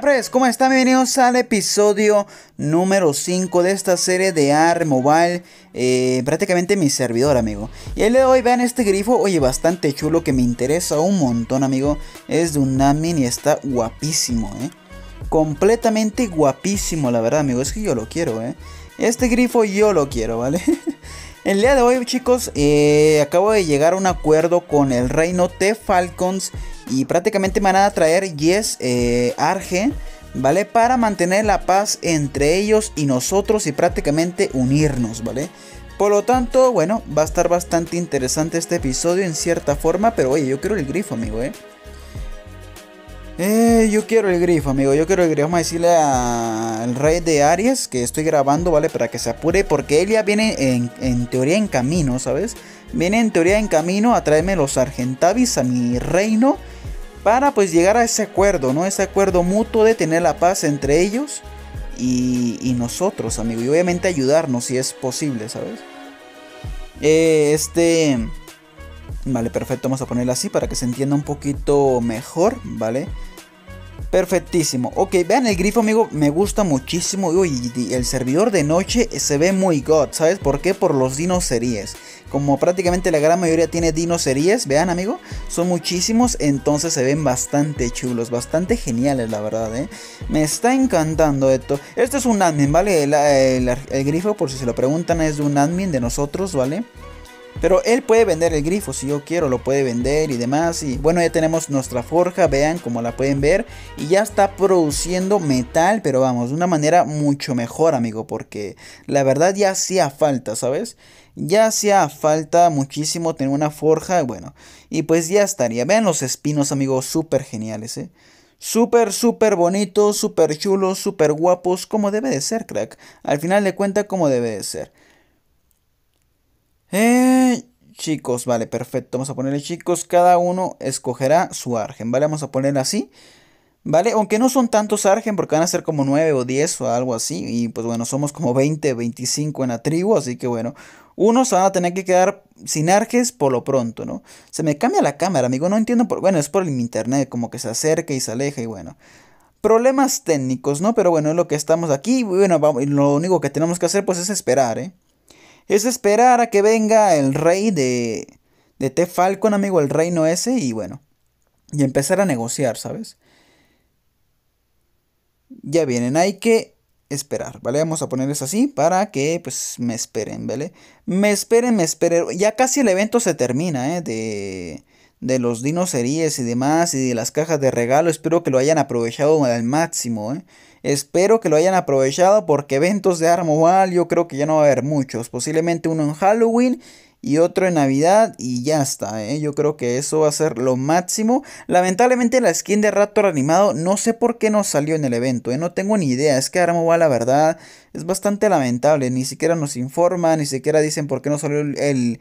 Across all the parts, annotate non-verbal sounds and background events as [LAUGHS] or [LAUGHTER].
Hola pues, ¿cómo están? Bienvenidos al episodio número 5 de esta serie de AR Mobile, eh, prácticamente mi servidor, amigo. Y el día de hoy, vean este grifo, oye, bastante chulo que me interesa un montón, amigo. Es de un admin y está guapísimo, eh. Completamente guapísimo, la verdad, amigo. Es que yo lo quiero, eh. Este grifo yo lo quiero, ¿vale? [LAUGHS] El día de hoy, chicos, eh, acabo de llegar a un acuerdo con el reino T Falcons y prácticamente me van a traer Yes eh, Arge. ¿Vale? Para mantener la paz entre ellos y nosotros y prácticamente unirnos, ¿vale? Por lo tanto, bueno, va a estar bastante interesante este episodio en cierta forma, pero oye, yo quiero el grifo, amigo, ¿eh? Eh, yo quiero el grifo, amigo. Yo quiero el grifo. Vamos a decirle al rey de Aries que estoy grabando, ¿vale? Para que se apure. Porque él ya viene en, teoría en camino, ¿sabes? Viene en teoría en camino a traerme los Argentavis a mi reino. Para pues llegar a ese acuerdo, ¿no? Ese acuerdo mutuo de tener la paz entre ellos y, nosotros, amigo. Y obviamente ayudarnos si es posible, ¿sabes? Eh, este... Vale, perfecto, vamos a ponerla así para que se entienda un poquito mejor, ¿vale? vale Perfectísimo. Ok, vean el grifo, amigo. Me gusta muchísimo. y el servidor de noche se ve muy god. ¿Sabes por qué? Por los dinoseries. Como prácticamente la gran mayoría tiene dinoseries, vean, amigo. Son muchísimos. Entonces se ven bastante chulos. Bastante geniales, la verdad, ¿eh? Me está encantando esto. Este es un admin, ¿vale? el grifo, por si se lo preguntan, es de un admin de nosotros, ¿vale? Pero él puede vender el grifo si yo quiero, lo puede vender y demás. Y bueno, ya tenemos nuestra forja, vean como la pueden ver. Y ya está produciendo metal, pero vamos, de una manera mucho mejor, amigo. Porque la verdad ya hacía falta, ¿sabes? Ya hacía falta muchísimo tener una forja, bueno. Y pues ya estaría. Vean los espinos, amigos, súper geniales, ¿eh? Súper, súper bonitos, súper chulos, súper guapos, como debe de ser, crack. Al final de cuenta como debe de ser. Eh, chicos, vale, perfecto. Vamos a ponerle chicos. Cada uno escogerá su argen, ¿vale? Vamos a poner así. ¿Vale? Aunque no son tantos argen porque van a ser como 9 o 10 o algo así. Y pues bueno, somos como 20, 25 en la tribu. Así que bueno, unos van a tener que quedar sin arges por lo pronto, ¿no? Se me cambia la cámara, amigo. No entiendo por... Bueno, es por el internet, como que se acerca y se aleja y bueno problemas técnicos, ¿no? Pero bueno, es lo que estamos aquí. Bueno, vamos, lo único que tenemos que hacer pues es esperar, ¿eh? es esperar a que venga el rey de, de T. Falcon, amigo, el reino ese, y bueno, y empezar a negociar, ¿sabes? Ya vienen, hay que esperar, ¿vale? Vamos a ponerles así para que, pues, me esperen, ¿vale? Me esperen, me esperen. Ya casi el evento se termina, ¿eh? De de los dinoseries y demás y de las cajas de regalo. Espero que lo hayan aprovechado al máximo. ¿eh? Espero que lo hayan aprovechado porque eventos de Armoval yo creo que ya no va a haber muchos. Posiblemente uno en Halloween y otro en Navidad y ya está. ¿eh? Yo creo que eso va a ser lo máximo. Lamentablemente la skin de Raptor animado no sé por qué no salió en el evento. ¿eh? No tengo ni idea. Es que Armoval la verdad es bastante lamentable. Ni siquiera nos informa, ni siquiera dicen por qué no salió el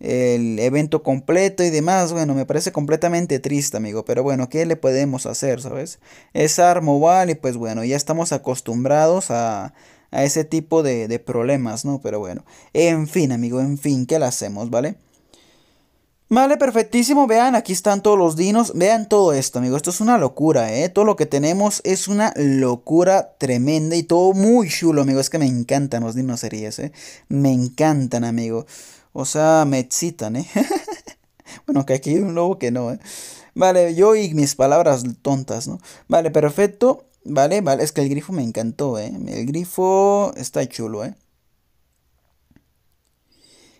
el evento completo y demás. Bueno, me parece completamente triste, amigo. Pero bueno, ¿qué le podemos hacer, sabes? Es armo, vale. y pues bueno, ya estamos acostumbrados a, a ese tipo de, de, problemas, ¿no? Pero bueno, en fin, amigo, en fin, ¿qué le hacemos, vale? Vale, perfectísimo, vean, aquí están todos los dinos, vean todo esto, amigo, esto es una locura, ¿eh? Todo lo que tenemos es una locura tremenda y todo muy chulo, amigo, es que me encantan los dinoserías, ¿eh? Me encantan, amigo. O sea, me excitan, ¿eh? [LAUGHS] bueno, que aquí hay un lobo que no, ¿eh? Vale, yo y mis palabras tontas, ¿no? Vale, perfecto. Vale, vale, es que el grifo me encantó, ¿eh? El grifo está chulo, ¿eh?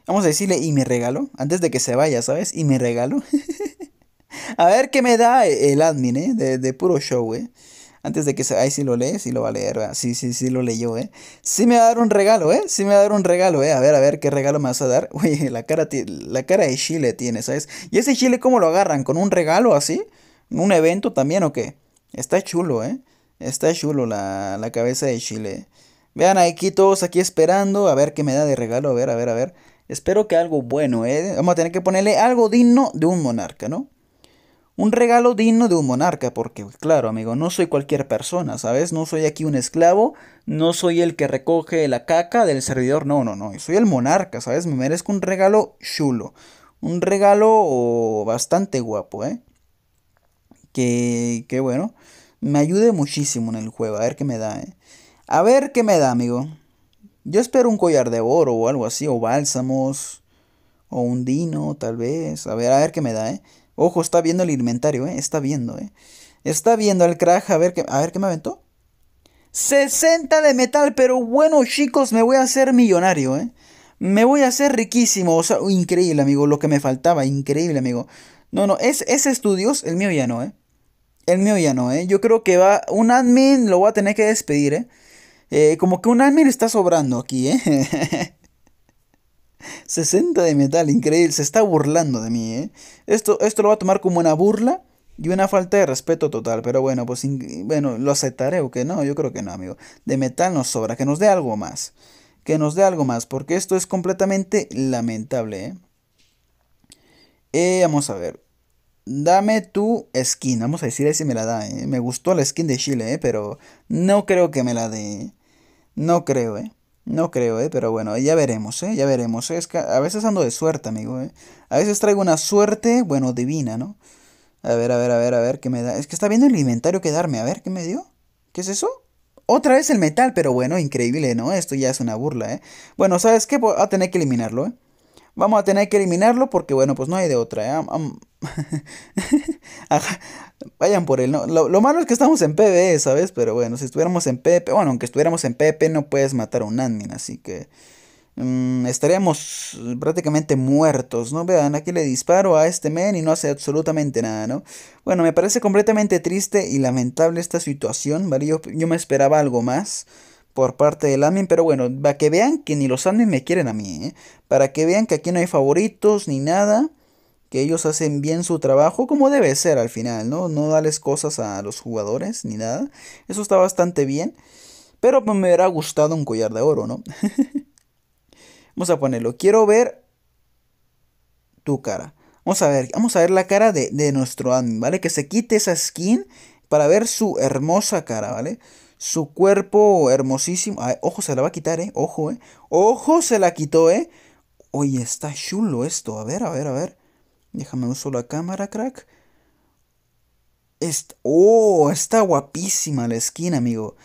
Vamos a decirle, y me regalo, antes de que se vaya, ¿sabes? Y me regalo. [LAUGHS] a ver qué me da el admin, ¿eh? De, de puro show, ¿eh? antes de que se... Ay, si lo lee, sí lo va a leer, ¿verdad? sí, sí, sí lo leyó, ¿eh? Sí me va a dar un regalo, ¿eh? Sí me va a dar un regalo, ¿eh? A ver, a ver, ¿qué regalo me vas a dar? Oye, [LAUGHS] la cara, la cara de Chile tiene, ¿sabes? ¿Y ese Chile cómo lo agarran? ¿Con un regalo así? ¿Un evento también o qué? Está chulo, ¿eh? Está chulo la, la cabeza de Chile. Vean aquí todos aquí esperando, a ver qué me da de regalo, a ver, a ver, a ver. Espero que algo bueno, ¿eh? Vamos a tener que ponerle algo digno de un monarca, ¿no? Un regalo digno de un monarca, porque pues, claro, amigo, no soy cualquier persona, ¿sabes? No soy aquí un esclavo, no soy el que recoge la caca del servidor, no, no, no, soy el monarca, ¿sabes? Me merezco un regalo chulo, un regalo bastante guapo, ¿eh? Que, que bueno, me ayude muchísimo en el juego, a ver qué me da, ¿eh? A ver qué me da, amigo. Yo espero un collar de oro o algo así, o bálsamos, o un dino, tal vez, a ver, a ver qué me da, ¿eh? Ojo, está viendo el inventario, ¿eh? Está viendo, ¿eh? Está viendo el crack, a ver qué, a ver qué me aventó. 60 de metal, pero bueno, chicos, me voy a hacer millonario, ¿eh? Me voy a hacer riquísimo, o sea, increíble, amigo, lo que me faltaba, increíble, amigo. No, no, es, es estudios, el mío ya no, ¿eh? El mío ya no, ¿eh? Yo creo que va, un admin lo voy a tener que despedir, ¿eh? eh como que un admin está sobrando aquí, ¿eh? [LAUGHS] 60 de metal, increíble. Se está burlando de mí, ¿eh? Esto, esto lo va a tomar como una burla y una falta de respeto total. Pero bueno, pues bueno, lo aceptaré o que no. Yo creo que no, amigo. De metal nos sobra. Que nos dé algo más. Que nos dé algo más. Porque esto es completamente lamentable, ¿eh? eh vamos a ver. Dame tu skin. Vamos a decir ahí si me la da, ¿eh? Me gustó la skin de Chile, ¿eh? Pero no creo que me la dé. No creo, ¿eh? No creo, ¿eh? pero bueno, ya veremos, ¿eh? ya veremos. que a veces ando de suerte, amigo. ¿eh? A veces traigo una suerte, bueno, divina, ¿no? A ver, a ver, a ver, a ver, ¿qué me da? Es que está viendo el inventario que darme, a ver, ¿qué me dio? ¿Qué es eso? Otra vez el metal, pero bueno, increíble, ¿no? Esto ya es una burla, ¿eh? Bueno, ¿sabes qué? Voy a tener que eliminarlo, ¿eh? vamos a tener que eliminarlo porque, bueno, pues no hay de otra. ¿eh? [LAUGHS] Vayan por él. ¿no? Lo, malo es que estamos en PvE, ¿sabes? Pero bueno, si estuviéramos en PvP, bueno, aunque estuviéramos en PvP no puedes matar a un admin, así que mm, estaríamos prácticamente muertos, ¿no? Vean, aquí le disparo a este men y no hace absolutamente nada, ¿no? Bueno, me parece completamente triste y lamentable esta situación, ¿vale? yo me esperaba algo más por parte del admin. Pero bueno, para que vean que ni los admin me quieren a mí. ¿eh? Para que vean que aquí no hay favoritos ni nada. Que ellos hacen bien su trabajo como debe ser al final, ¿no? No darles cosas a los jugadores ni nada. Eso está bastante bien. Pero pues me hubiera gustado un collar de oro, ¿no? [LAUGHS] Vamos a ponerlo. Quiero ver tu cara. Vamos a ver, vamos a ver la cara de, de, nuestro admin, ¿vale? Que se quite esa skin para ver su hermosa cara, ¿vale? Su cuerpo hermosísimo. ojo, se la va a quitar, ¿eh? Ojo, ¿eh? Ojo, se la quitó, ¿eh? Oye, está chulo esto. A ver, a ver, a ver. Déjame uso la cámara, crack. oh, está guapísima la skin, amigo.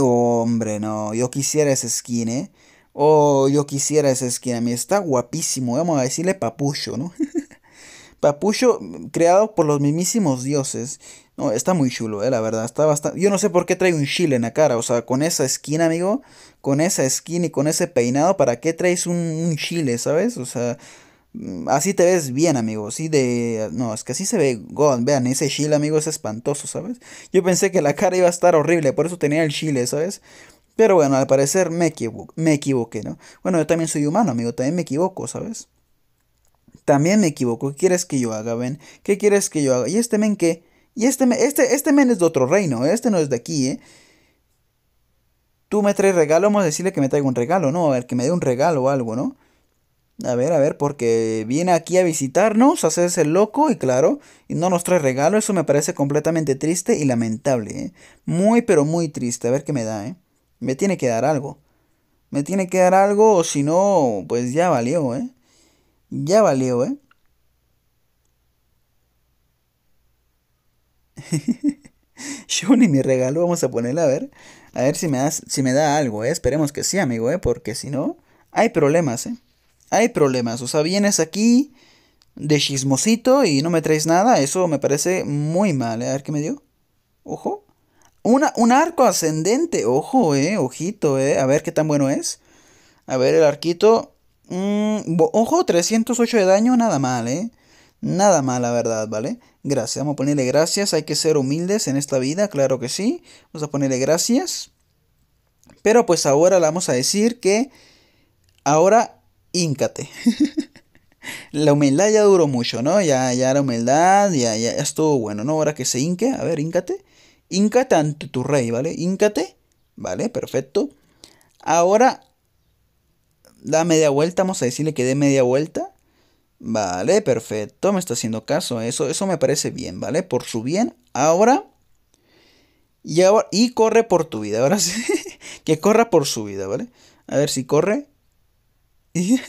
hombre, no. Yo quisiera esa skin, ¿eh? Oh, yo quisiera esa skin. amigo. está guapísimo. Vamos a decirle papucho, ¿no? [LAUGHS] papucho mm, creado por los mismísimos dioses está muy chulo, eh, la verdad. Está bastante... Yo no sé por qué trae un chile en la cara. O sea, con esa skin, amigo. Con esa skin y con ese peinado, ¿para qué traes un, chile, sabes? O sea, mm, así te ves bien, amigo. sí de... No, es que así se ve... God, vean, ese chile, amigo, es espantoso, ¿sabes? Yo pensé que la cara iba a estar horrible, por eso tenía el chile, ¿sabes? Pero bueno, al parecer me, me equivoqué, ¿no? Bueno, yo también soy humano, amigo. También me equivoco, ¿sabes? También me equivoco. ¿Qué quieres que yo haga, ven? ¿Qué quieres que yo haga? ¿Y este men que y este, este, este men es de otro reino, ¿eh? este no es de aquí, ¿eh? Tú me traes regalo, vamos a decirle que me traiga un regalo, ¿no? A ver, que me dé un regalo o algo, ¿no? A ver, a ver, porque viene aquí a visitarnos, hacerse el loco y claro, y no nos trae regalo, eso me parece completamente triste y lamentable, ¿eh? Muy, pero muy triste, a ver qué me da, ¿eh? Me tiene que dar algo. Me tiene que dar algo, o si no, pues ya valió, ¿eh? Ya valió, ¿eh? [LAUGHS] ni mi regalo, vamos a ponerle, a ver. A ver si me, das, si me da algo, ¿eh? Esperemos que sí, amigo, ¿eh? Porque si no, hay problemas, ¿eh? Hay problemas. O sea, vienes aquí de chismosito y no me traes nada. Eso me parece muy mal. ¿eh? A ver qué me dio. Ojo. un arco ascendente. Ojo, eh. Ojito, eh. A ver qué tan bueno es. A ver el arquito. Mm, ojo, 308 de daño, nada mal, eh. Nada mal, la verdad, ¿vale? Gracias, vamos a ponerle gracias, hay que ser humildes en esta vida, claro que sí. Vamos a ponerle gracias. Pero pues ahora le vamos a decir que ahora íncate. [LAUGHS] la humildad ya duró mucho, ¿no? Ya, ya la humildad, ya, ya, estuvo bueno, ¿no? Ahora que se hinque, a ver, íncate. Íncate ante tu rey, ¿vale? Íncate, ¿vale? Perfecto. Ahora da media vuelta, vamos a decirle que dé media vuelta Vale, perfecto, me está haciendo caso. Eso, eso me parece bien, ¿vale? Por su bien. Ahora. Y, ahora, y corre por tu vida. Ahora [LAUGHS] sí. que corra por su vida, ¿vale? A ver si corre. [LAUGHS]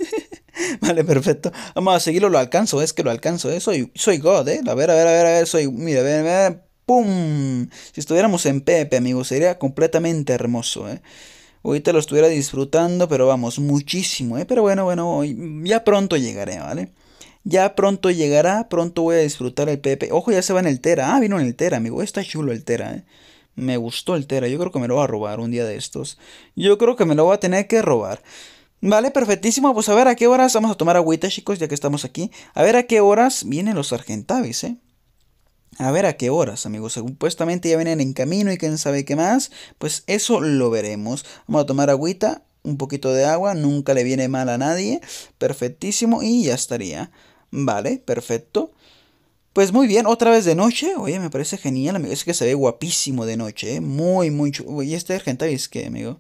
vale, perfecto. Vamos a seguirlo, lo alcanzo, es que lo alcanzo, ¿eh? Soy, soy God, ¿eh? A ver, a ver, a ver, a ver, soy... Mira, a ver, a ver, ¡pum! Si estuviéramos en Pepe, amigos, sería completamente hermoso, ¿eh? Ahorita lo estuviera disfrutando, pero vamos, muchísimo, ¿eh? Pero bueno, bueno, ya pronto llegaré, ¿vale? Ya pronto llegará, pronto voy a disfrutar el PP Ojo, ya se va en el Tera. Ah, vino en el Tera, amigo. Está chulo el Tera, eh. Me gustó el Tera. Yo creo que me lo va a robar un día de estos. Yo creo que me lo va a tener que robar. Vale, perfectísimo. Pues a ver a qué horas vamos a tomar agüita, chicos, ya que estamos aquí. A ver a qué horas vienen los Argentavis, eh. A ver a qué horas, amigos. Supuestamente ya vienen en camino y quién sabe qué más. Pues eso lo veremos. Vamos a tomar agüita, un poquito de agua. Nunca le viene mal a nadie. Perfectísimo y ya estaría. Vale, perfecto. Pues muy bien, otra vez de noche. Oye, me parece genial, amigo. Es que se ve guapísimo de noche, ¿eh? Muy, muy chulo. ¿Y este es qué, amigo?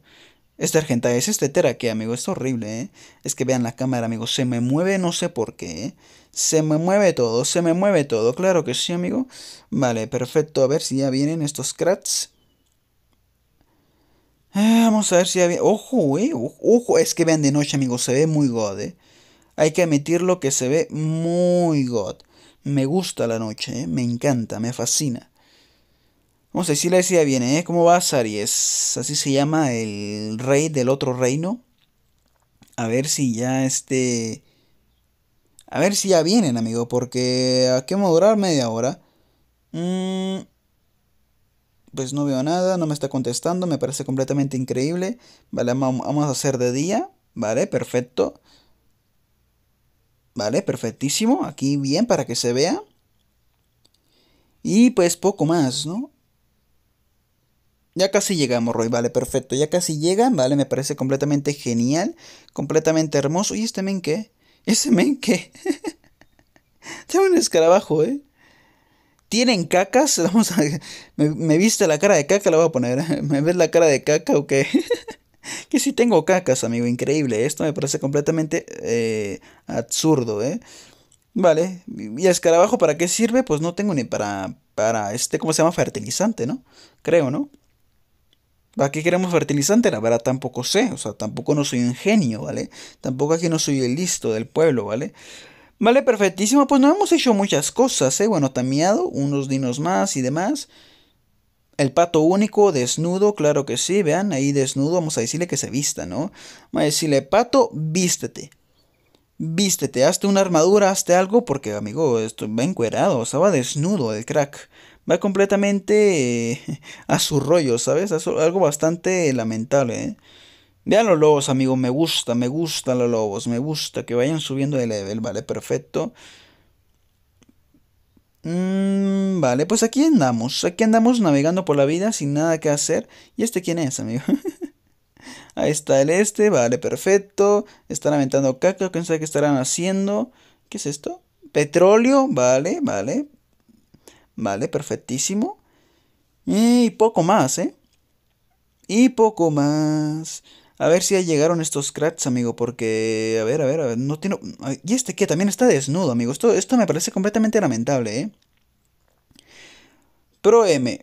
Este Argentavis, este Tera qué, amigo. Es horrible, ¿eh? Es que vean la cámara, amigo. Se me mueve, no sé por qué, ¿eh? Se me mueve todo, se me mueve todo. Claro que sí, amigo. Vale, perfecto. A ver si ya vienen estos crats. Ah, vamos a ver si ya vienen. Ojo, uy ¿eh? Ojo, es que vean de noche, amigo. Se ve muy god, ¿eh? Hay que admitirlo que se ve muy god. Me gusta la noche, ¿eh? me encanta, me fascina. Vamos a decirle si la decía viene. ¿eh? ¿Cómo va Aries? Así se llama el rey del otro reino. A ver si ya este... A ver si ya vienen, amigo, porque a qué a durar media hora. Mm, pues no veo nada, no me está contestando, me parece completamente increíble. Vale, vamos a hacer de día, ¿vale? Perfecto. Vale, perfectísimo. Aquí bien para que se vea. Y pues poco más, ¿no? Ya casi llegamos, Roy, vale, perfecto. Ya casi llegan, vale, me parece completamente genial, completamente hermoso. ¿Y este men qué? [LAUGHS] ¿Ese men qué? [LAUGHS] Tiene un escarabajo, ¿eh? ¿Tienen cacas? [LAUGHS] Vamos a... ¿Me, ¿Me, viste la cara de caca? La voy a poner. ¿Me ves la cara de caca o qué? [LAUGHS] que si tengo cacas, amigo, increíble. Esto me parece completamente eh, absurdo, ¿eh? Vale, ¿y escarabajo para qué sirve? Pues no tengo ni para, para este, ¿cómo se llama? Fertilizante, ¿no? Creo, ¿no? aquí qué queremos fertilizante? La verdad tampoco sé, o sea, tampoco no soy un genio, ¿vale? Tampoco aquí no soy el listo del pueblo, ¿vale? Vale, perfectísimo, pues no hemos hecho muchas cosas, ¿eh? Bueno, tameado, unos dinos más y demás. El pato único, desnudo, claro que sí, vean, ahí desnudo, vamos a decirle que se vista, ¿no? Vamos a decirle, pato, vístete. Vístete, hazte una armadura, hazte algo, porque amigo, esto va encuerado, va desnudo el crack. Va completamente eh, [LAUGHS] a su rollo, ¿sabes? algo bastante lamentable, ¿eh? Vean los lobos, amigo, me gusta, me gusta los lobos, me gusta que vayan subiendo de level, ¿vale? Perfecto. Mm, vale, pues aquí andamos. Aquí andamos navegando por la vida sin nada que hacer. ¿Y este quién es, amigo? [LAUGHS] Ahí está el este, vale, perfecto. Están aventando caca, ¿qué que estarán haciendo? ¿Qué es esto? Petróleo, vale, vale. Vale, perfectísimo. Y poco más, ¿eh? Y poco más. A ver si ya llegaron estos crats, amigo, porque... A ver, a ver, a ver, no tiene... Y este qué? también está desnudo, amigo. Esto, esto me parece completamente lamentable, ¿eh? Pro M.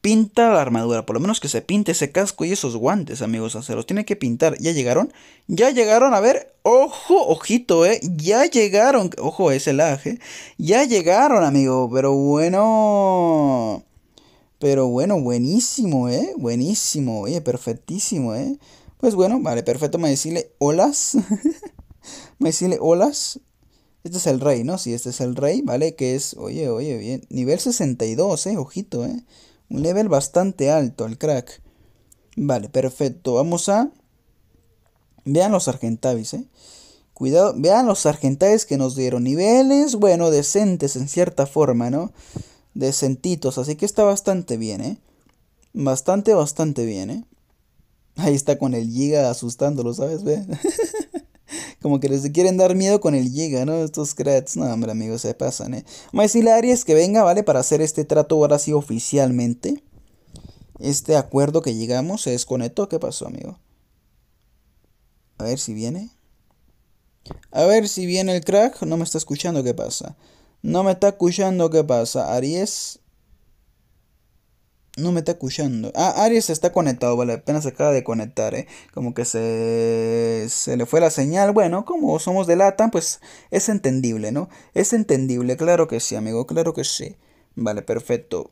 Pinta la armadura, por lo menos que se pinte ese casco y esos guantes, amigos. se los tiene que pintar. ¿Ya llegaron? Ya llegaron, a ver. Ojo, ojito, eh. Ya llegaron. Ojo, ese lag, eh. Ya llegaron, amigo. Pero bueno. Pero bueno, buenísimo, eh. Buenísimo, oye, perfectísimo, eh. Pues bueno, vale, perfecto. Me decirle olas. [LAUGHS] me decirle olas. Este es el rey, ¿no? Sí, este es el rey, ¿vale? Que es, oye, oye, bien. Nivel 62, ¿eh? Ojito, ¿eh? Un level bastante alto, el crack. Vale, perfecto. Vamos a... Vean los Argentavis, ¿eh? Cuidado, vean los Argentavis que nos dieron niveles, bueno, decentes en cierta forma, ¿no? Decentitos, así que está bastante bien, ¿eh? Bastante, bastante bien, ¿eh? Ahí está con el Giga asustándolo, ¿sabes? [LAUGHS] Como que les quieren dar miedo con el Giga, ¿no? Estos crats. No, hombre, amigos, se pasan, ¿eh? Más Aries que venga, ¿vale? Para hacer este trato ahora sí oficialmente. Este acuerdo que llegamos se desconectó. ¿Qué pasó, amigo? A ver si viene. A ver si viene el crack. No me está escuchando. ¿Qué pasa? No me está escuchando. ¿Qué pasa? Aries. No me está escuchando. Ah, Aries está conectado, vale. Apenas se acaba de conectar, ¿eh? Como que se, le fue la señal. Bueno, como somos de Latam, pues es entendible, ¿no? Es entendible, claro que sí, amigo, claro que sí. Vale, perfecto.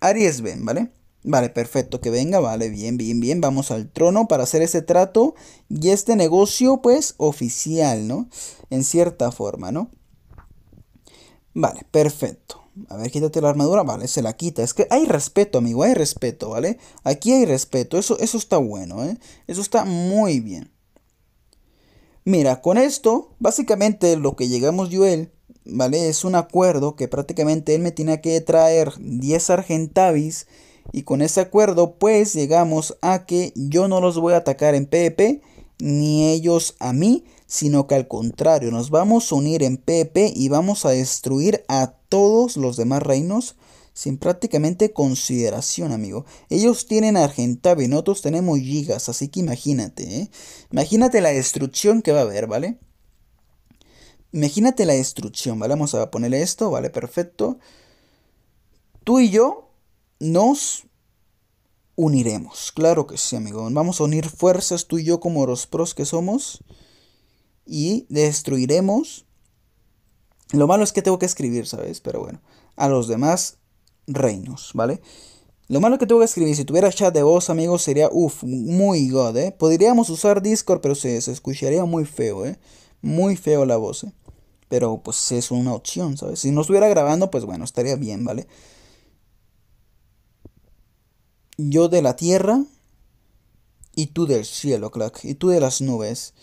Aries ven, ¿vale? Vale, perfecto, que venga, vale, bien, bien, bien. Vamos al trono para hacer ese trato y este negocio, pues, oficial, ¿no? En cierta forma, ¿no? Vale, perfecto. A ver, quítate la armadura. Vale, se la quita. Es que hay respeto, amigo. Hay respeto, ¿vale? Aquí hay respeto. Eso, eso está bueno, ¿eh? Eso está muy bien. Mira, con esto, básicamente lo que llegamos yo ¿vale? Es un acuerdo que prácticamente él me tiene que traer 10 argentavis. Y con ese acuerdo, pues llegamos a que yo no los voy a atacar en PvP, ni ellos a mí sino que al contrario, nos vamos a unir en PP y vamos a destruir a todos los demás reinos sin prácticamente consideración, amigo. Ellos tienen y nosotros tenemos gigas, así que imagínate, ¿eh? Imagínate la destrucción que va a haber, ¿vale? Imagínate la destrucción, ¿vale? Vamos a ponerle esto, ¿vale? Perfecto. Tú y yo nos uniremos, claro que sí, amigo. Vamos a unir fuerzas, tú y yo como los pros que somos y destruiremos. Lo malo es que tengo que escribir, ¿sabes? Pero bueno, a los demás reinos, ¿vale? Lo malo que tengo que escribir, si tuviera chat de voz, amigos, sería, uff, muy god, ¿eh? Podríamos usar Discord, pero se, se, escucharía muy feo, ¿eh? Muy feo la voz, ¿eh? Pero pues es una opción, ¿sabes? Si no estuviera grabando, pues bueno, estaría bien, ¿vale? Yo de la tierra y tú del cielo, clack. Y tú de las nubes.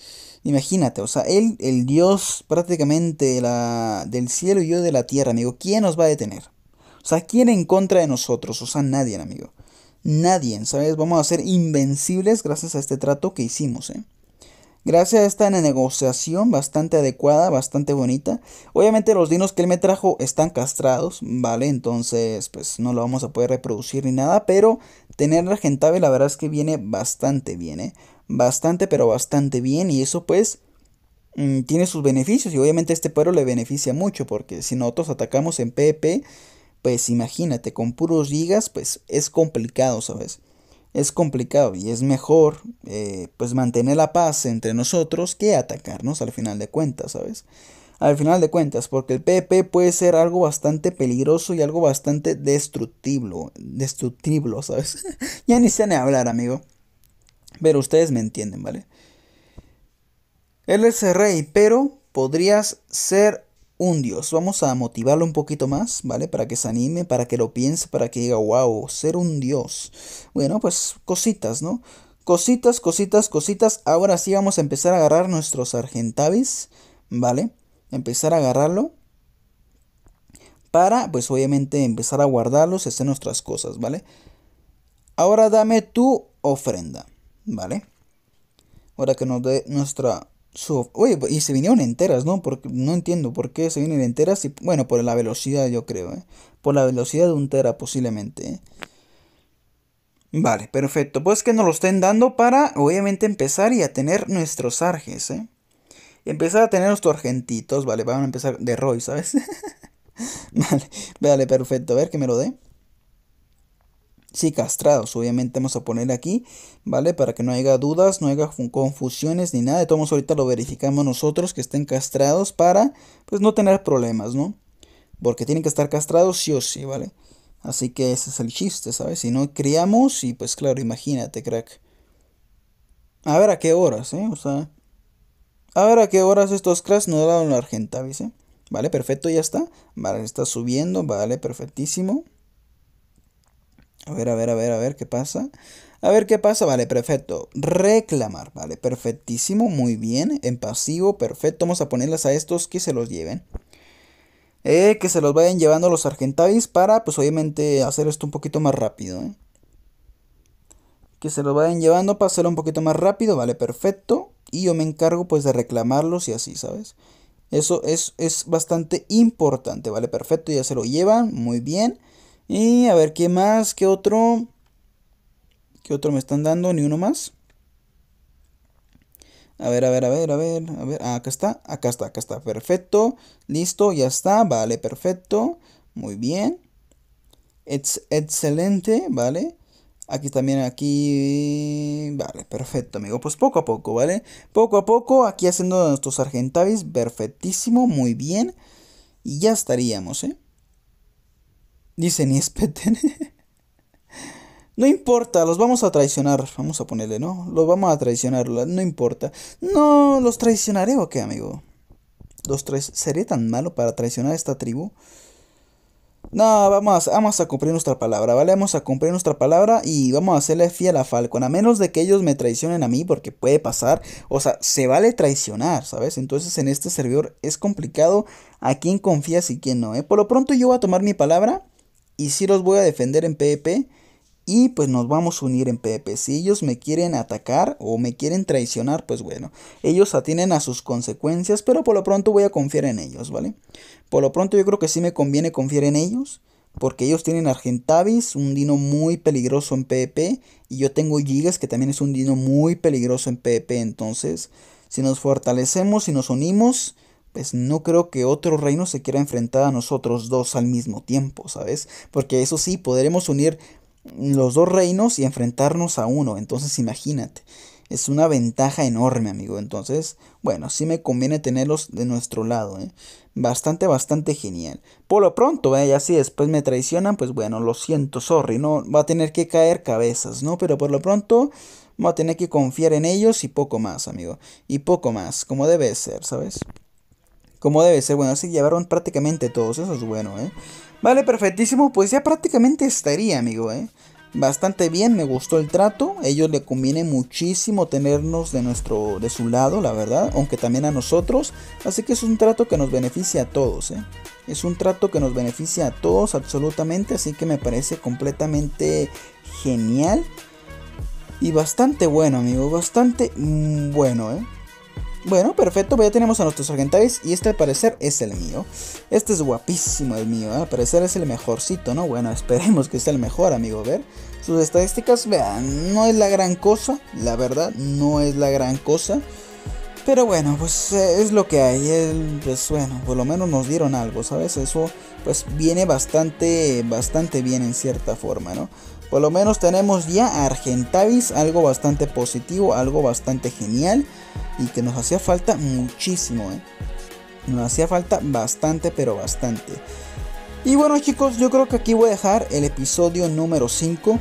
Imagínate, o sea, él, el Dios prácticamente la, del cielo y yo de la tierra, amigo, ¿quién nos va a detener? O sea, ¿quién en contra de nosotros? O sea, nadie, amigo. Nadie, ¿sabes? Vamos a ser invencibles gracias a este trato que hicimos, ¿eh? Gracias a esta negociación bastante adecuada, bastante bonita. Obviamente los dinos que él me trajo están castrados, ¿vale? Entonces, pues no lo vamos a poder reproducir ni nada, pero tener la gentave la verdad es que viene bastante bien, ¿eh? bastante, pero bastante bien. Y eso pues mm, tiene sus beneficios. Y obviamente este pueblo le beneficia mucho. Porque si nosotros atacamos en PvP, pues imagínate, con puros gigas, pues es complicado, ¿sabes? Es complicado y es mejor eh, pues mantener la paz entre nosotros que atacarnos al final de cuentas, ¿sabes? Al final de cuentas, porque el PP puede ser algo bastante peligroso y algo bastante destructivo Destructivo ¿sabes? [LAUGHS] ya ni sé ni hablar, amigo. Pero ustedes me entienden, ¿vale? Él es rey, pero podrías ser un dios. Vamos a motivarlo un poquito más, ¿vale? Para que se anime, para que lo piense, para que diga, wow, ser un dios. Bueno, pues cositas, ¿no? Cositas, cositas, cositas. Ahora sí vamos a empezar a agarrar nuestros argentavis, ¿vale? Empezar a agarrarlo. Para, pues obviamente, empezar a guardarlos hacer nuestras cosas, ¿vale? Ahora dame tu ofrenda. ¿vale? Ahora que nos dé nuestra... Sub... Oye, y se vinieron enteras, ¿no? Porque no entiendo por qué se vienen enteras. Y, bueno, por la velocidad, yo creo, ¿eh? Por la velocidad de un tera, posiblemente, ¿eh? Vale, perfecto. Pues que nos lo estén dando para, obviamente, empezar y a tener nuestros arjes, ¿eh? Empezar a tener nuestros argentitos, ¿vale? van a empezar de Roy, ¿sabes? [LAUGHS] vale, vale, perfecto. A ver que me lo dé. Sí, castrados, obviamente vamos a poner aquí, ¿vale? Para que no haya dudas, no haya confusiones ni nada. De todos ahorita lo verificamos nosotros que estén castrados para, pues, no tener problemas, ¿no? Porque tienen que estar castrados sí o sí, ¿vale? Así que ese es el chiste, ¿sabes? Si no criamos y, pues, claro, imagínate, crack. A ver a qué horas, ¿eh? O sea, a ver a qué horas estos cracks nos dan la argenta, ¿viste? ¿Vale? Perfecto, ya está. Vale, está subiendo, vale, perfectísimo. A ver, a ver, a ver, a ver qué pasa. A ver qué pasa, vale, perfecto. Reclamar, vale, perfectísimo, muy bien. En pasivo, perfecto. Vamos a ponerlas a estos que se los lleven. Eh, que se los vayan llevando los Argentavis para, pues obviamente, hacer esto un poquito más rápido. ¿eh? Que se los vayan llevando para hacerlo un poquito más rápido, vale, perfecto. Y yo me encargo pues de reclamarlos y así, ¿sabes? Eso es, es bastante importante, vale, perfecto. Ya se lo llevan, muy bien. Y a ver, ¿qué más? ¿Qué otro? ¿Qué otro me están dando? Ni uno más. A ver, a ver, a ver, a ver, a ver. Ah, acá está, acá está, acá está. Perfecto. Listo, ya está. Vale, perfecto. Muy bien. es excelente, ¿vale? Aquí también, aquí... Vale, perfecto, amigo. Pues poco a poco, ¿vale? Poco a poco, aquí haciendo nuestros argentavis. Perfectísimo, muy bien. Y ya estaríamos, ¿eh? Dice Niespeten. [LAUGHS] no importa, los vamos a traicionar. Vamos a ponerle, ¿no? Los vamos a traicionar, no importa. No, los traicionaré o qué, amigo. Los tres. ¿Seré tan malo para traicionar a esta tribu? No, vamos, vamos a cumplir nuestra palabra, ¿vale? Vamos a cumplir nuestra palabra y vamos a hacerle fiel a Falcon. A menos de que ellos me traicionen a mí, porque puede pasar. O sea, se vale traicionar, ¿sabes? Entonces en este servidor es complicado a quién confías y quién no, ¿eh? Por lo pronto yo voy a tomar mi palabra y si los voy a defender en PvP e y pues nos vamos a unir en PvP. E si ellos me quieren atacar o me quieren traicionar, pues bueno, ellos atienen a sus consecuencias, pero por lo pronto voy a confiar en ellos, ¿vale? Por lo pronto yo creo que sí me conviene confiar en ellos. Porque ellos tienen Argentavis, un dino muy peligroso en PvP. E y yo tengo Gigas, que también es un dino muy peligroso en PvP. Entonces, si nos fortalecemos, y nos unimos, pues no creo que otro reino se quiera enfrentar a nosotros dos al mismo tiempo, ¿sabes? Porque eso sí, podremos unir los dos reinos y enfrentarnos a uno, entonces imagínate. Es una ventaja enorme, amigo. Entonces, bueno, sí me conviene tenerlos de nuestro lado. ¿eh? Bastante, bastante genial. Por lo pronto, ¿eh? ya si después me traicionan, pues bueno, lo siento, sorry. No va a tener que caer cabezas, ¿no? Pero por lo pronto, va a tener que confiar en ellos y poco más, amigo. Y poco más, como debe ser, ¿sabes? como debe ser. Bueno, así llevaron prácticamente todos, eso es bueno, ¿eh? Vale, perfectísimo, pues ya prácticamente estaría, amigo, ¿eh? Bastante bien, me gustó el trato. A ellos le conviene muchísimo tenernos de nuestro de su lado, la verdad, aunque también a nosotros, así que es un trato que nos beneficia a todos, ¿eh? Es un trato que nos beneficia a todos absolutamente, así que me parece completamente genial y bastante bueno, amigo, bastante mm, bueno, ¿eh? Bueno, perfecto, pues ya tenemos a nuestros Argentavis y este al parecer es el mío. Este es guapísimo el mío, ¿eh? al parecer es el mejorcito, ¿no? Bueno, [LAUGHS] esperemos que sea el mejor, amigo. A ver, sus estadísticas, vean, no es la gran cosa, la verdad, no es la gran cosa. Pero bueno, pues eh, es lo que hay. pues bueno, por lo menos nos dieron algo, ¿sabes? Eso pues viene bastante, bastante bien en cierta forma, ¿no? Por lo menos tenemos ya Argentavis, algo bastante positivo, algo bastante genial y que nos hacía falta muchísimo. ¿eh? Nos hacía falta bastante, pero bastante. Y bueno chicos, yo creo que aquí voy a dejar el episodio número 5.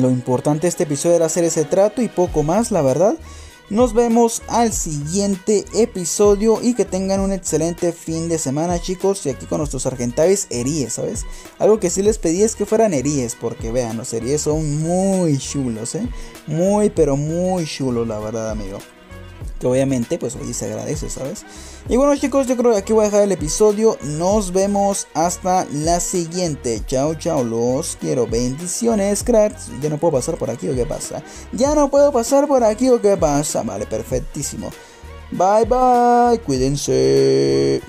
Lo importante de este episodio era hacer ese trato y poco más, la verdad. Nos vemos al siguiente episodio y que tengan un excelente fin de semana, chicos. Y aquí con nuestros argentavis heríes, ¿sabes? Algo que sí les pedí es que fueran heríes, porque vean, los heríes son muy chulos, ¿eh? Muy, pero muy chulos, la verdad, amigo que obviamente pues hoy se agradece, ¿sabes? Y bueno chicos, yo creo que aquí voy a dejar el episodio, nos vemos hasta la siguiente, chao chao, los quiero, bendiciones, cracks, ya no puedo pasar por aquí o qué pasa, ya no puedo pasar por aquí o qué pasa, vale, perfectísimo, bye bye, cuídense.